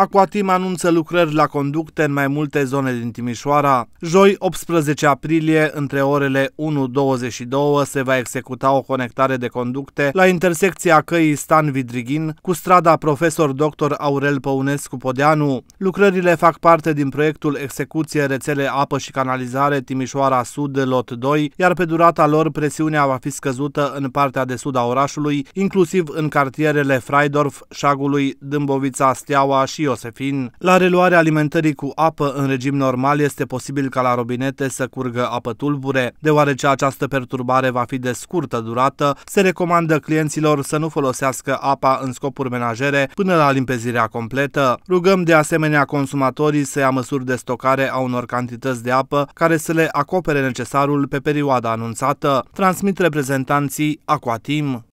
Aquatim anunță lucrări la conducte în mai multe zone din Timișoara. Joi, 18 aprilie, între orele 1.22, se va executa o conectare de conducte la intersecția căii Stan Vidrighin cu strada profesor dr. Aurel Păunescu Podeanu. Lucrările fac parte din proiectul Execuție rețele apă și canalizare Timișoara Sud, lot 2, iar pe durata lor presiunea va fi scăzută în partea de sud a orașului, inclusiv în cartierele Freidorf, Șagului, Dâmbovița, Steaua și Iosefin, la reluarea alimentării cu apă în regim normal este posibil ca la robinete să curgă apă tulbure. Deoarece această perturbare va fi de scurtă durată, se recomandă clienților să nu folosească apa în scopuri menajere până la limpezirea completă. Rugăm de asemenea consumatorii să ia măsuri de stocare a unor cantități de apă care să le acopere necesarul pe perioada anunțată, transmit reprezentanții Aquatim.